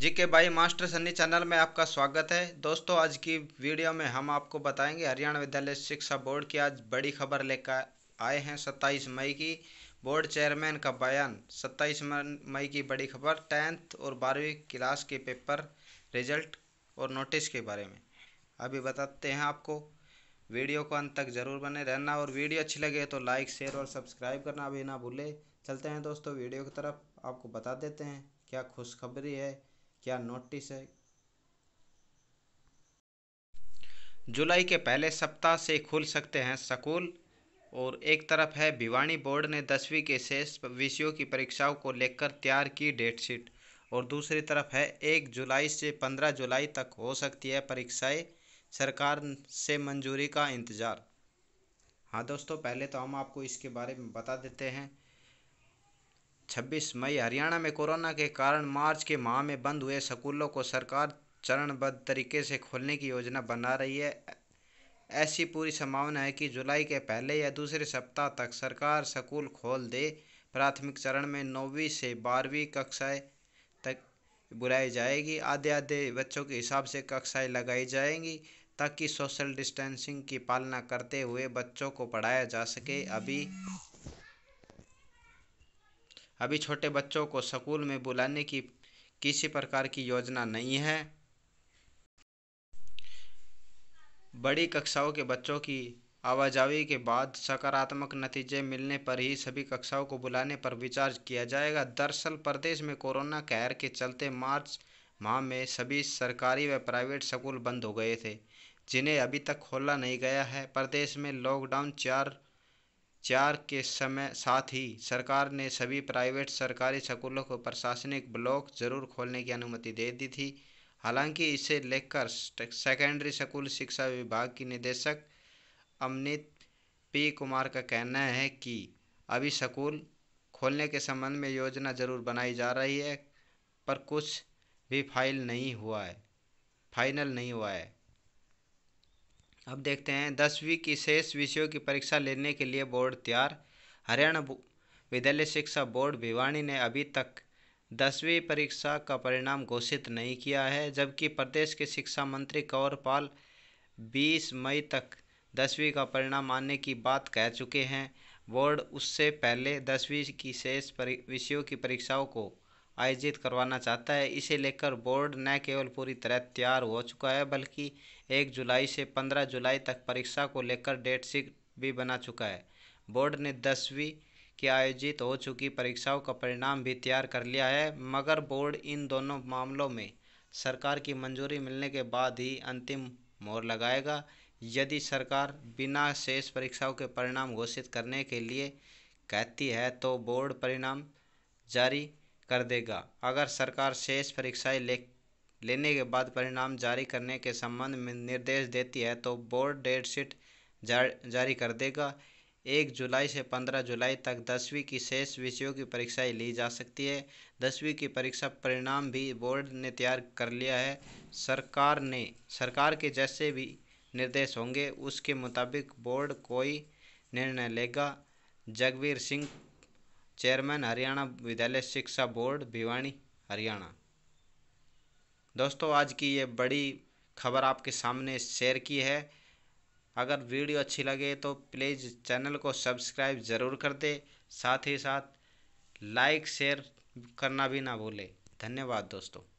जी के भाई master Sunny channel में आपका स्वागत है दोस्तों आज की वीडियो में हम आपको बताएंगे हरियाणा विद्यालय शिक्षा बोर्ड की आज बड़ी खबर लेकर आए हैं 27 मई की बोर्ड चेयरमैन का बयान 27 मई की बड़ी खबर टेंथ और बारहवीं क्लास के पेपर रिजल्ट और नोटिस के बारे में अभी बताते हैं आपको वीडियो को अंत तक ज़रूर बने रहना और वीडियो अच्छी लगे तो लाइक शेयर और सब्सक्राइब करना अभी ना भूले चलते हैं दोस्तों वीडियो की तरफ आपको बता देते हैं क्या खुशखबरी है क्या नोटिस है जुलाई के पहले सप्ताह से खुल सकते हैं स्कूल और एक तरफ है भिवानी बोर्ड ने दसवीं के शेष विषयों की परीक्षाओं को लेकर तैयार की डेट शीट और दूसरी तरफ है एक जुलाई से पंद्रह जुलाई तक हो सकती है परीक्षाएं सरकार से मंजूरी का इंतज़ार हाँ दोस्तों पहले तो हम आपको इसके बारे में बता देते हैं छब्बीस मई हरियाणा में कोरोना के कारण मार्च के माह में बंद हुए स्कूलों को सरकार चरणबद्ध तरीके से खोलने की योजना बना रही है ऐसी पूरी संभावना है कि जुलाई के पहले या दूसरे सप्ताह तक सरकार स्कूल खोल दे प्राथमिक चरण में नौवीं से बारहवीं कक्षाएं तक बुलाई जाएगी आधे आधे बच्चों के हिसाब से कक्षाएं लगाई जाएंगी ताकि सोशल डिस्टेंसिंग की पालना करते हुए बच्चों को पढ़ाया जा सके अभी अभी छोटे बच्चों को स्कूल में बुलाने की किसी प्रकार की योजना नहीं है बड़ी कक्षाओं के बच्चों की आवाजाही के बाद सकारात्मक नतीजे मिलने पर ही सभी कक्षाओं को बुलाने पर विचार किया जाएगा दरअसल प्रदेश में कोरोना कहर के चलते मार्च माह में सभी सरकारी व प्राइवेट स्कूल बंद हो गए थे जिन्हें अभी तक खोला नहीं गया है प्रदेश में लॉकडाउन चार चार के समय साथ ही सरकार ने सभी प्राइवेट सरकारी स्कूलों को प्रशासनिक ब्लॉक जरूर खोलने की अनुमति दे दी थी हालांकि इसे लेकर सेकेंडरी स्कूल शिक्षा विभाग की निदेशक अमनित पी कुमार का कहना है कि अभी स्कूल खोलने के संबंध में योजना जरूर बनाई जा रही है पर कुछ भी फाइल नहीं हुआ है फाइनल नहीं हुआ है अब देखते हैं दसवीं की शेष विषयों की परीक्षा लेने के लिए बोर्ड तैयार हरियाणा विद्यालय शिक्षा बोर्ड भिवानी ने अभी तक दसवीं परीक्षा का परिणाम घोषित नहीं किया है जबकि प्रदेश के शिक्षा मंत्री कंवर पाल बीस मई तक दसवीं का परिणाम आने की बात कह चुके हैं बोर्ड उससे पहले दसवीं की शेष विषयों की परीक्षाओं को आयोजित करवाना चाहता है इसे लेकर बोर्ड न केवल पूरी तरह तैयार हो चुका है बल्कि एक जुलाई से पंद्रह जुलाई तक परीक्षा को लेकर डेट शीट भी बना चुका है बोर्ड ने दसवीं की आयोजित हो चुकी परीक्षाओं का परिणाम भी तैयार कर लिया है मगर बोर्ड इन दोनों मामलों में सरकार की मंजूरी मिलने के बाद ही अंतिम मोर लगाएगा यदि सरकार बिना शेष परीक्षाओं के परिणाम घोषित करने के लिए कहती है तो बोर्ड परिणाम जारी कर देगा अगर सरकार शेष परीक्षाएं ले लेने के बाद परिणाम जारी करने के संबंध में निर्देश देती है तो बोर्ड डेटशीट जार, जारी कर देगा एक जुलाई से पंद्रह जुलाई तक दसवीं की शेष विषयों की परीक्षाएं ली जा सकती है दसवीं की परीक्षा परिणाम भी बोर्ड ने तैयार कर लिया है सरकार ने सरकार के जैसे भी निर्देश होंगे उसके मुताबिक बोर्ड कोई निर्णय लेगा जगवीर सिंह चेयरमैन हरियाणा विद्यालय शिक्षा बोर्ड भिवानी हरियाणा दोस्तों आज की ये बड़ी खबर आपके सामने शेयर की है अगर वीडियो अच्छी लगे तो प्लीज़ चैनल को सब्सक्राइब ज़रूर कर दे साथ ही साथ लाइक शेयर करना भी ना भूले धन्यवाद दोस्तों